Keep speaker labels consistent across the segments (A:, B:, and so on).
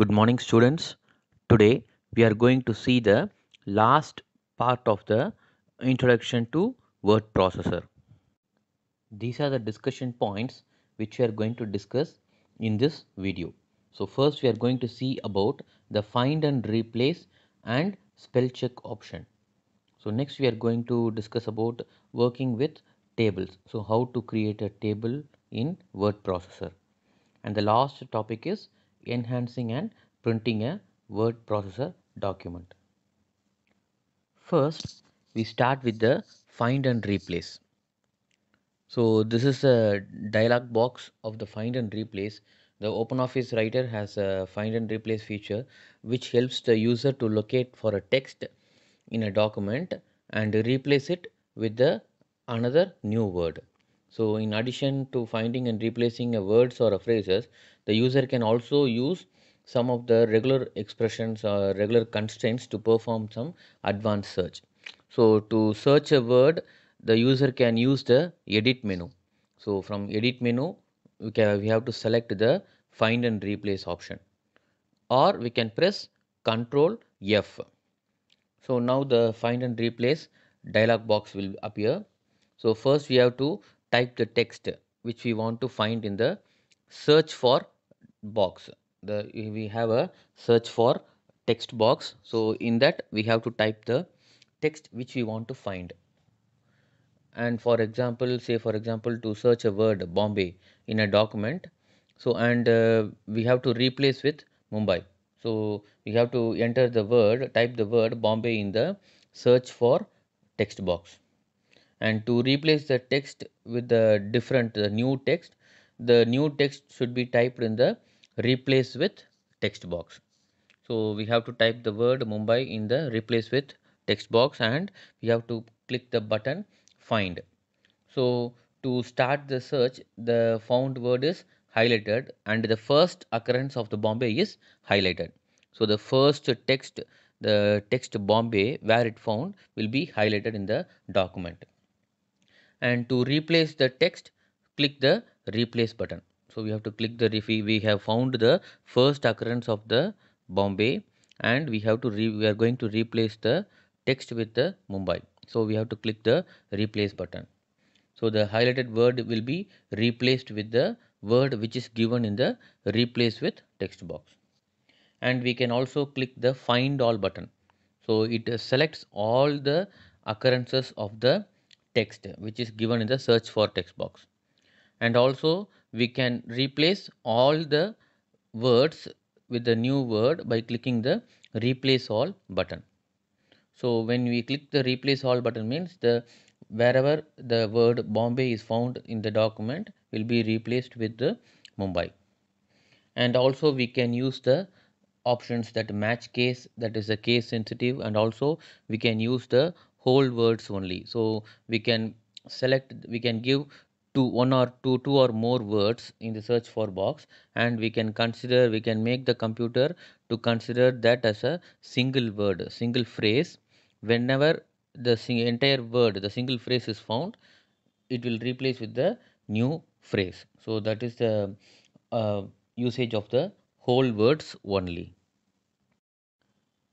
A: Good morning students. Today we are going to see the last part of the introduction to word processor. These are the discussion points which we are going to discuss in this video. So first we are going to see about the find and replace and spell check option. So next we are going to discuss about working with tables. So how to create a table in word processor. And the last topic is enhancing and printing a word processor document. First, we start with the find and replace. So this is a dialog box of the find and replace. The OpenOffice writer has a find and replace feature which helps the user to locate for a text in a document and replace it with the another new word. So in addition to finding and replacing a words or a phrases, the user can also use some of the regular expressions or regular constraints to perform some advanced search. So to search a word, the user can use the edit menu. So from edit menu, we, can, we have to select the find and replace option or we can press control F. So now the find and replace dialog box will appear. So first we have to type the text which we want to find in the search for box the we have a search for text box so in that we have to type the text which we want to find and for example say for example to search a word bombay in a document so and uh, we have to replace with mumbai so we have to enter the word type the word bombay in the search for text box and to replace the text with the different the new text the new text should be typed in the replace with text box so we have to type the word mumbai in the replace with text box and we have to click the button find so to start the search the found word is highlighted and the first occurrence of the bombay is highlighted so the first text the text bombay where it found will be highlighted in the document and to replace the text click the replace button so we have to click the if we, we have found the first occurrence of the bombay and we have to re, we are going to replace the text with the mumbai so we have to click the replace button so the highlighted word will be replaced with the word which is given in the replace with text box and we can also click the find all button so it selects all the occurrences of the text which is given in the search for text box and also we can replace all the words with the new word by clicking the replace all button. So when we click the replace all button means the wherever the word Bombay is found in the document will be replaced with the Mumbai. And also we can use the options that match case that is a case sensitive and also we can use the whole words only. So we can select we can give two one or two two or more words in the search for box and we can consider we can make the computer to consider that as a single word single phrase whenever the entire word the single phrase is found it will replace with the new phrase so that is the uh, usage of the whole words only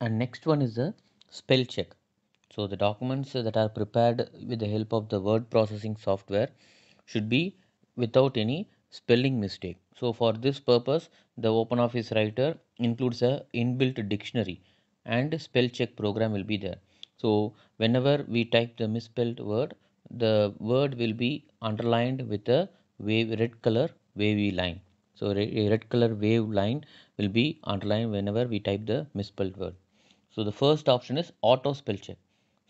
A: and next one is the spell check so the documents that are prepared with the help of the word processing software should be without any spelling mistake. So for this purpose, the OpenOffice writer includes a inbuilt dictionary and spell check program will be there. So whenever we type the misspelled word, the word will be underlined with a wave red color wavy line. So a red color wave line will be underlined whenever we type the misspelled word. So the first option is auto spell check.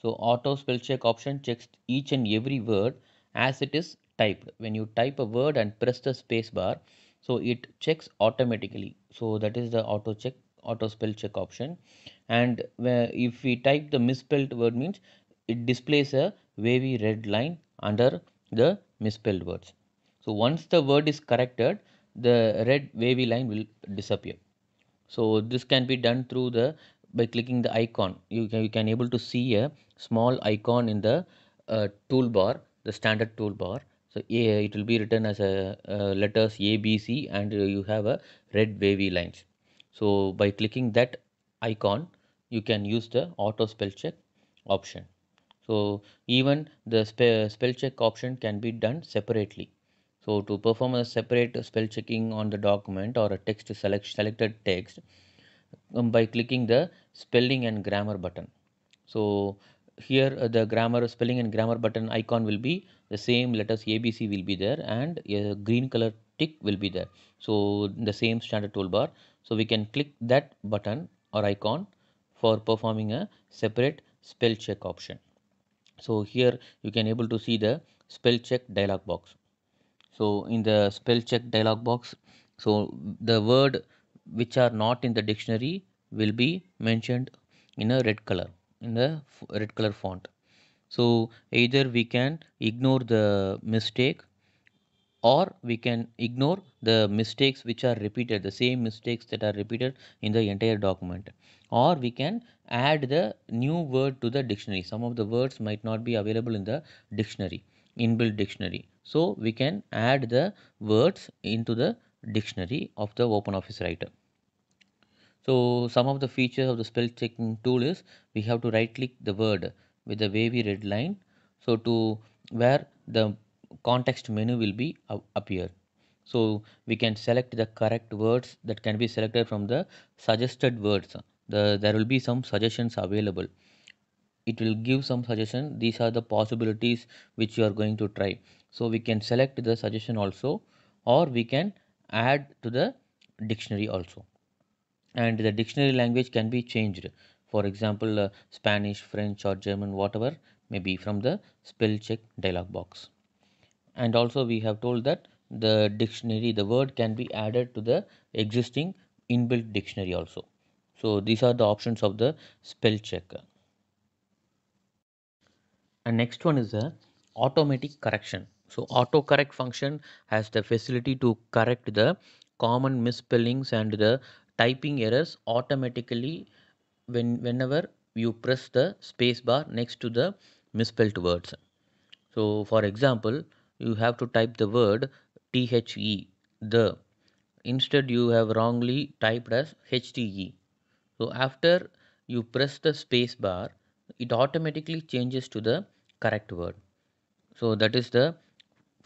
A: So auto spell check option checks each and every word as it is typed when you type a word and press the space bar so it checks automatically so that is the auto check auto spell check option and if we type the misspelled word means it displays a wavy red line under the misspelled words so once the word is corrected the red wavy line will disappear so this can be done through the by clicking the icon you can, you can able to see a small icon in the uh, toolbar the standard toolbar so a, it will be written as a uh, letters a b c and you have a red wavy lines so by clicking that icon you can use the auto spell check option so even the spe spell check option can be done separately so to perform a separate spell checking on the document or a text select selected text um, by clicking the spelling and grammar button so here uh, the grammar spelling and grammar button icon will be the same letters abc will be there and a green color tick will be there so the same standard toolbar so we can click that button or icon for performing a separate spell check option so here you can able to see the spell check dialog box so in the spell check dialog box so the word which are not in the dictionary will be mentioned in a red color in the red color font so either we can ignore the mistake or we can ignore the mistakes which are repeated, the same mistakes that are repeated in the entire document. Or we can add the new word to the dictionary. Some of the words might not be available in the dictionary, inbuilt dictionary. So we can add the words into the dictionary of the OpenOffice writer. So some of the features of the spell checking tool is we have to right click the word with a wavy red line so to where the context menu will be appear so we can select the correct words that can be selected from the suggested words the there will be some suggestions available it will give some suggestion these are the possibilities which you are going to try so we can select the suggestion also or we can add to the dictionary also and the dictionary language can be changed for example, uh, Spanish, French or German, whatever may be from the spell check dialog box. And also we have told that the dictionary, the word can be added to the existing inbuilt dictionary also. So these are the options of the spell checker. And next one is the automatic correction. So autocorrect function has the facility to correct the common misspellings and the typing errors automatically when whenever you press the space bar next to the misspelled words. So for example, you have to type the word THE the instead you have wrongly typed as HTE. So after you press the space bar it automatically changes to the correct word. So that is the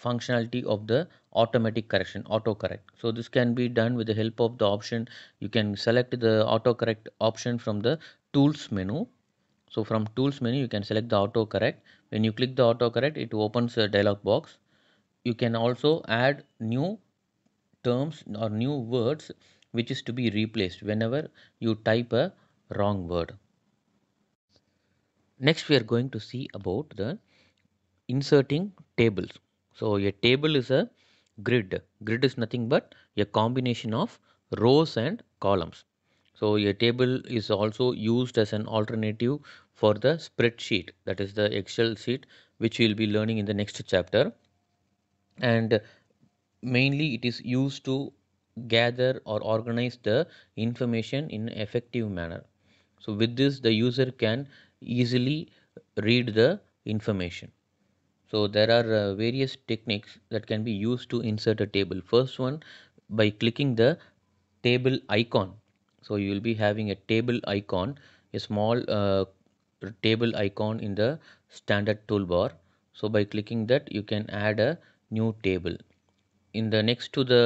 A: functionality of the automatic correction autocorrect so this can be done with the help of the option you can select the autocorrect option from the tools menu so from tools menu you can select the autocorrect when you click the autocorrect it opens a dialog box you can also add new terms or new words which is to be replaced whenever you type a wrong word next we are going to see about the inserting tables so a table is a grid. Grid is nothing but a combination of rows and columns. So a table is also used as an alternative for the spreadsheet that is the Excel sheet which we will be learning in the next chapter and mainly it is used to gather or organize the information in effective manner. So with this the user can easily read the information so there are uh, various techniques that can be used to insert a table first one by clicking the table icon so you will be having a table icon a small uh, table icon in the standard toolbar so by clicking that you can add a new table in the next to the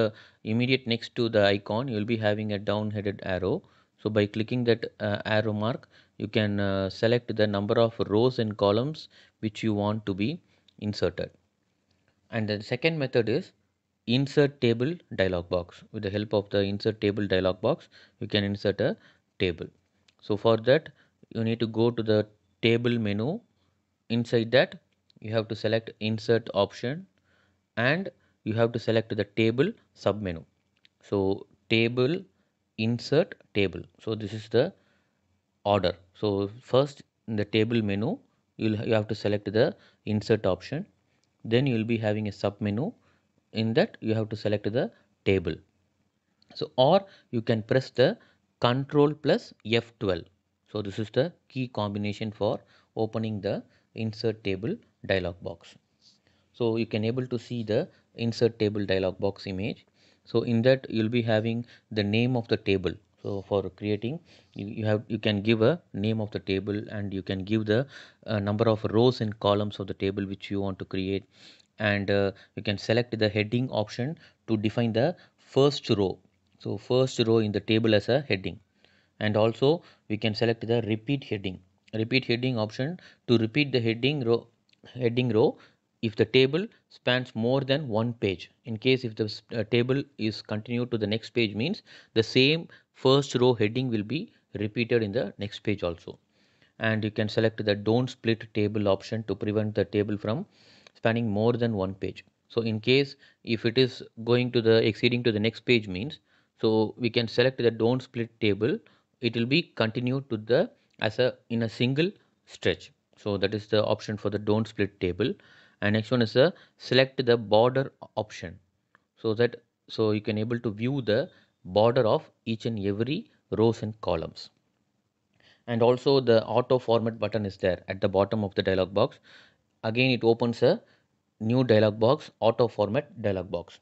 A: immediate next to the icon you will be having a down headed arrow so by clicking that uh, arrow mark you can uh, select the number of rows and columns which you want to be inserted and the second method is insert table dialog box with the help of the insert table dialog box you can insert a table so for that you need to go to the table menu inside that you have to select insert option and you have to select the table submenu so table insert table so this is the order so first in the table menu you have to select the insert option then you will be having a sub menu in that you have to select the table so or you can press the control plus F12 so this is the key combination for opening the insert table dialog box so you can able to see the insert table dialog box image so in that you'll be having the name of the table so for creating you, you have you can give a name of the table and you can give the uh, number of rows and columns of the table which you want to create and uh, you can select the heading option to define the first row so first row in the table as a heading and also we can select the repeat heading repeat heading option to repeat the heading row heading row if the table spans more than one page in case if the uh, table is continued to the next page means the same first row heading will be repeated in the next page also and you can select the don't split table option to prevent the table from spanning more than one page so in case if it is going to the exceeding to the next page means so we can select the don't split table it will be continued to the as a in a single stretch so that is the option for the don't split table and next one is a uh, select the border option so that so you can able to view the border of each and every rows and columns and also the auto format button is there at the bottom of the dialog box again it opens a new dialog box auto format dialog box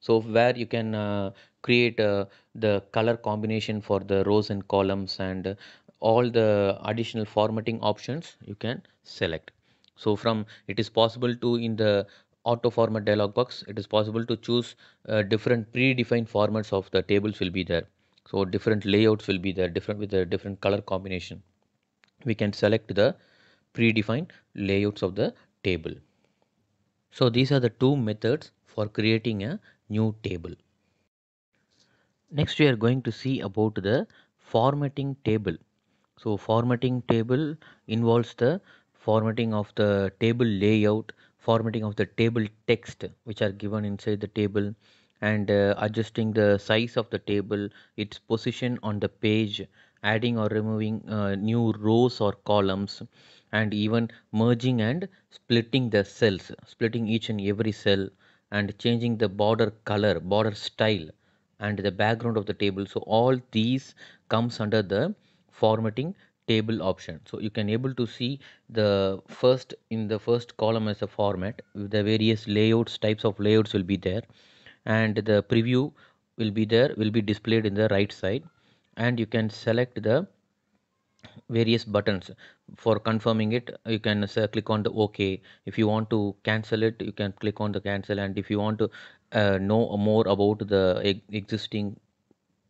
A: so where you can uh, create uh, the color combination for the rows and columns and all the additional formatting options you can select so from it is possible to in the auto format dialog box it is possible to choose uh, different predefined formats of the tables will be there so different layouts will be there different with a different color combination we can select the predefined layouts of the table so these are the two methods for creating a new table next we are going to see about the formatting table so formatting table involves the formatting of the table layout formatting of the table text which are given inside the table and uh, adjusting the size of the table its position on the page adding or removing uh, new rows or columns and even merging and splitting the cells splitting each and every cell and changing the border color border style and the background of the table so all these comes under the formatting table option so you can able to see the first in the first column as a format with the various layouts types of layouts will be there and the preview will be there will be displayed in the right side and you can select the various buttons for confirming it you can uh, click on the ok if you want to cancel it you can click on the cancel and if you want to uh, know more about the existing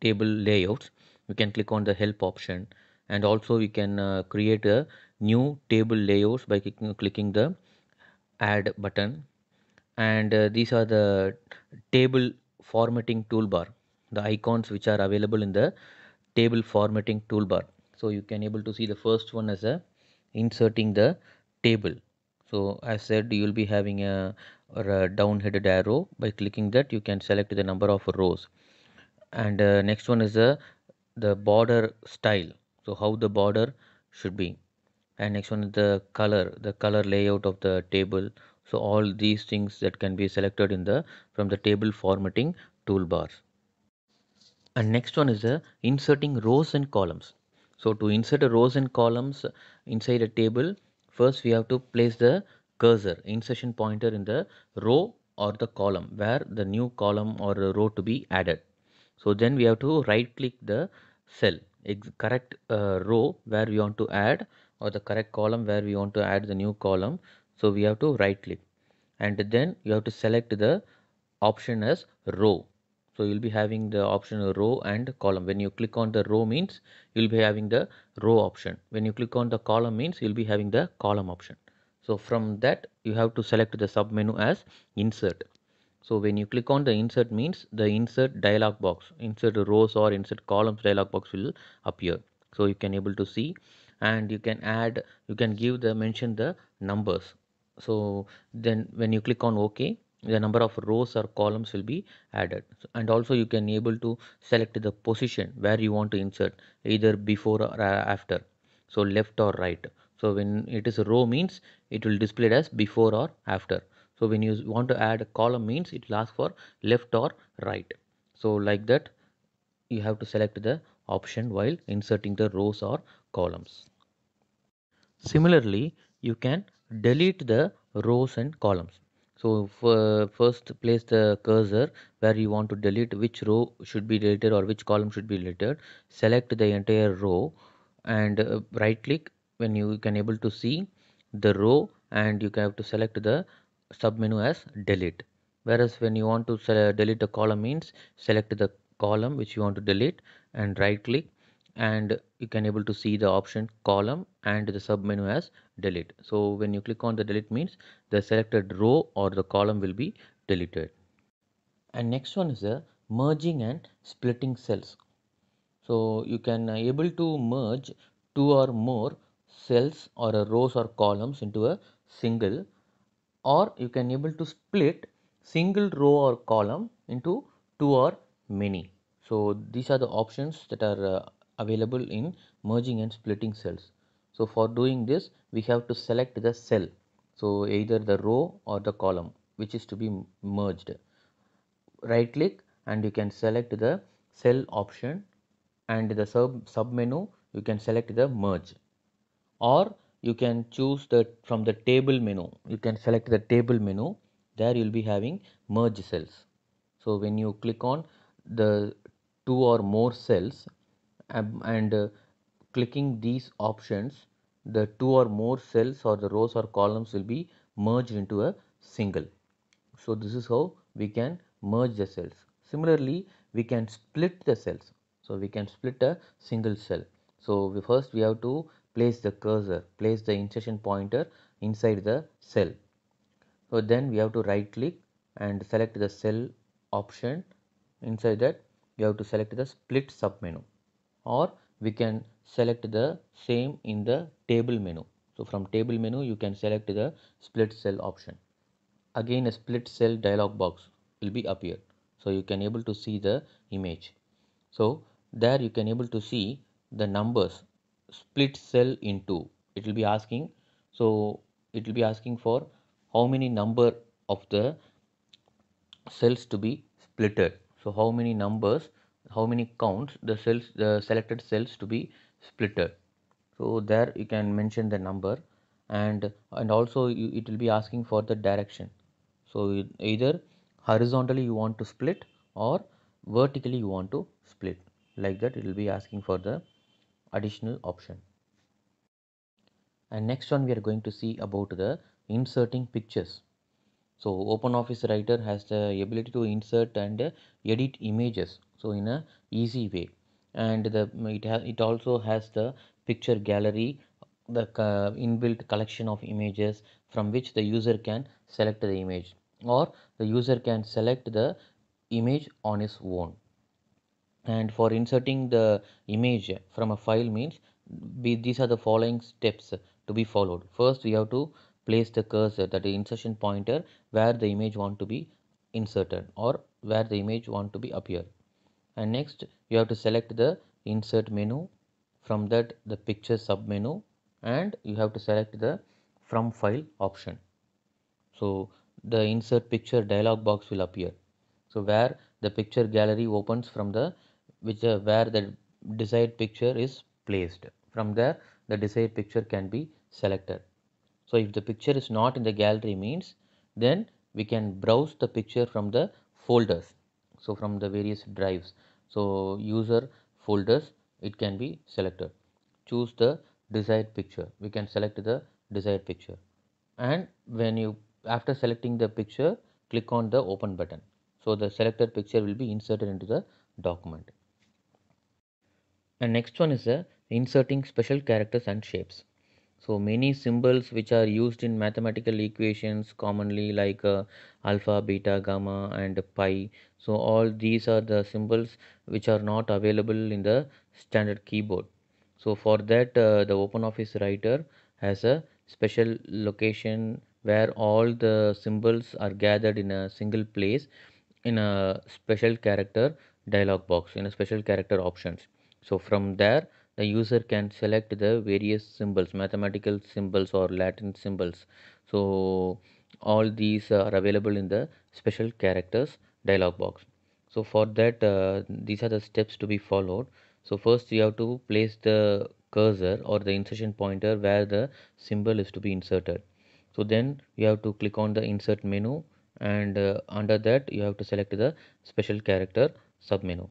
A: table layouts you can click on the help option and also we can uh, create a new table layouts by clicking the add button and uh, these are the table formatting toolbar the icons which are available in the table formatting toolbar so you can able to see the first one as a inserting the table so as said you will be having a, a down headed arrow by clicking that you can select the number of rows and uh, next one is the uh, the border style so how the border should be and next one is the color the color layout of the table so all these things that can be selected in the from the table formatting toolbar. and next one is the inserting rows and columns so to insert a rows and columns inside a table first we have to place the cursor insertion pointer in the row or the column where the new column or row to be added so then we have to right click the cell correct uh, row where we want to add or the correct column where we want to add the new column so we have to right click and then you have to select the option as row so you'll be having the option row and column when you click on the row means you'll be having the row option when you click on the column means you'll be having the column option so from that you have to select the sub menu as insert so when you click on the insert means the insert dialog box, insert rows or insert columns dialog box will appear. So you can able to see and you can add, you can give the mention the numbers. So then when you click on OK, the number of rows or columns will be added and also you can able to select the position where you want to insert either before or after. So left or right. So when it is a row means it will displayed as before or after so when you want to add a column means it will ask for left or right. So like that you have to select the option while inserting the rows or columns. Similarly, you can delete the rows and columns. So first place the cursor where you want to delete which row should be deleted or which column should be deleted. Select the entire row and uh, right click when you can able to see the row and you have to select the submenu as delete whereas when you want to delete a column means select the column which you want to delete and right click and you can able to see the option column and the submenu as delete so when you click on the delete means the selected row or the column will be deleted and next one is the merging and splitting cells so you can able to merge two or more cells or rows or columns into a single or you can able to split single row or column into two or many. So these are the options that are uh, available in merging and splitting cells. So for doing this we have to select the cell. So either the row or the column which is to be merged. Right click and you can select the cell option and the sub, sub menu you can select the merge or you can choose the from the table menu you can select the table menu there you'll be having merge cells so when you click on the two or more cells um, and uh, clicking these options the two or more cells or the rows or columns will be merged into a single so this is how we can merge the cells similarly we can split the cells so we can split a single cell so we first we have to place the cursor, place the insertion pointer inside the cell. So then we have to right click and select the cell option. Inside that you have to select the split sub menu, or we can select the same in the table menu. So from table menu you can select the split cell option. Again a split cell dialog box will be appear. So you can able to see the image. So there you can able to see the numbers split cell into it will be asking so it will be asking for how many number of the cells to be splitted so how many numbers how many counts the cells the selected cells to be splitted so there you can mention the number and and also you, it will be asking for the direction so either horizontally you want to split or vertically you want to split like that it will be asking for the additional option. And next one we are going to see about the inserting pictures. So OpenOffice Writer has the ability to insert and edit images so in a easy way and the it has it also has the picture gallery the uh, inbuilt collection of images from which the user can select the image or the user can select the image on his own and for inserting the image from a file means these are the following steps to be followed first we have to place the cursor that is insertion pointer where the image want to be inserted or where the image want to be appear and next you have to select the insert menu from that the picture sub menu and you have to select the from file option so the insert picture dialog box will appear so where the picture gallery opens from the which uh, where the desired picture is placed from there the desired picture can be selected so if the picture is not in the gallery means then we can browse the picture from the folders so from the various drives so user folders it can be selected choose the desired picture we can select the desired picture and when you after selecting the picture click on the open button so the selected picture will be inserted into the document and next one is uh, inserting special characters and shapes so many symbols which are used in mathematical equations commonly like uh, alpha beta gamma and pi so all these are the symbols which are not available in the standard keyboard so for that uh, the OpenOffice writer has a special location where all the symbols are gathered in a single place in a special character dialog box in a special character options so from there the user can select the various symbols, mathematical symbols or Latin symbols. So all these are available in the special characters dialog box. So for that uh, these are the steps to be followed. So first you have to place the cursor or the insertion pointer where the symbol is to be inserted. So then you have to click on the insert menu and uh, under that you have to select the special character submenu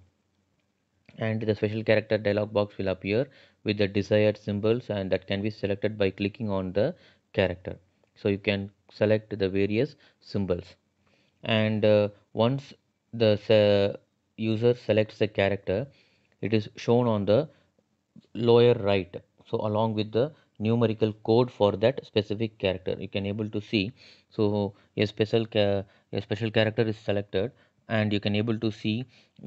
A: and the special character dialog box will appear with the desired symbols and that can be selected by clicking on the character so you can select the various symbols and uh, once the uh, user selects the character it is shown on the lower right so along with the numerical code for that specific character you can able to see so a special a special character is selected and you can able to see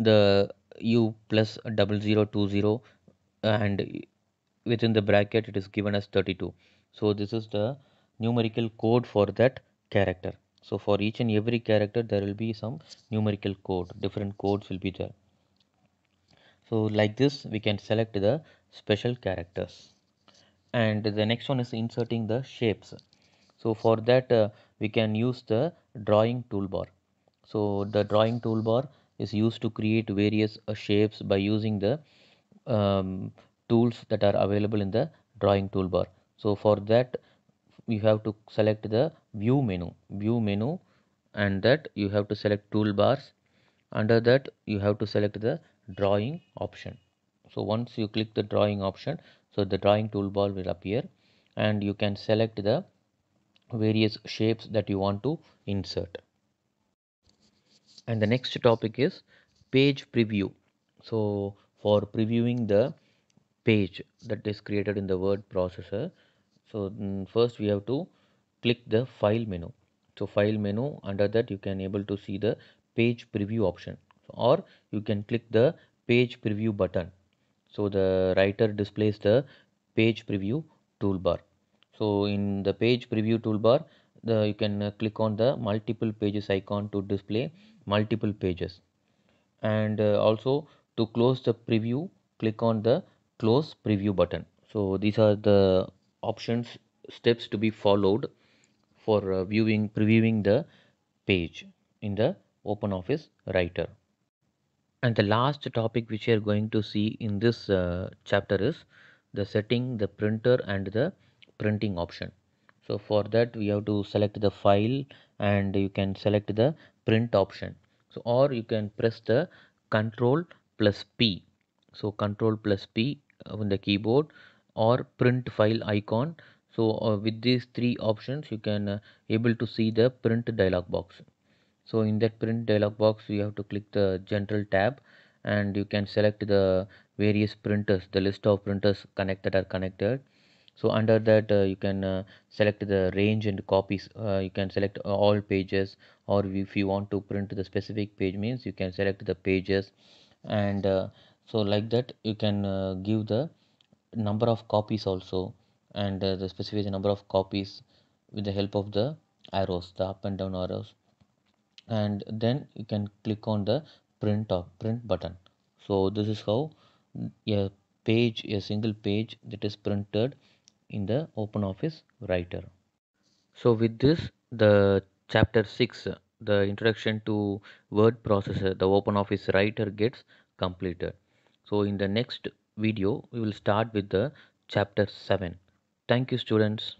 A: the u plus double zero two zero and within the bracket it is given as 32 so this is the numerical code for that character so for each and every character there will be some numerical code different codes will be there so like this we can select the special characters and the next one is inserting the shapes so for that uh, we can use the drawing toolbar so the drawing toolbar is used to create various uh, shapes by using the um, tools that are available in the drawing toolbar so for that you have to select the view menu view menu and that you have to select toolbars under that you have to select the drawing option so once you click the drawing option so the drawing toolbar will appear and you can select the various shapes that you want to insert and the next topic is page preview so for previewing the page that is created in the word processor so mm, first we have to click the file menu so file menu under that you can able to see the page preview option or you can click the page preview button so the writer displays the page preview toolbar so in the page preview toolbar the, you can uh, click on the multiple pages icon to display multiple pages and uh, also to close the preview click on the close preview button so these are the options steps to be followed for uh, viewing previewing the page in the Open Office writer and the last topic which we are going to see in this uh, chapter is the setting the printer and the printing option so for that we have to select the file and you can select the print option so or you can press the control plus p so control plus p uh, on the keyboard or print file icon so uh, with these three options you can uh, able to see the print dialog box so in that print dialog box you have to click the general tab and you can select the various printers the list of printers connected are connected so under that uh, you can uh, select the range and copies uh, you can select uh, all pages or if you want to print the specific page means you can select the pages and uh, so like that you can uh, give the number of copies also and the specific number of copies with the help of the arrows the up and down arrows and then you can click on the print or print button so this is how mm, a page a single page that is printed in the OpenOffice writer. So with this the chapter 6 the introduction to word processor the OpenOffice writer gets completed. So in the next video we will start with the chapter 7. Thank you students.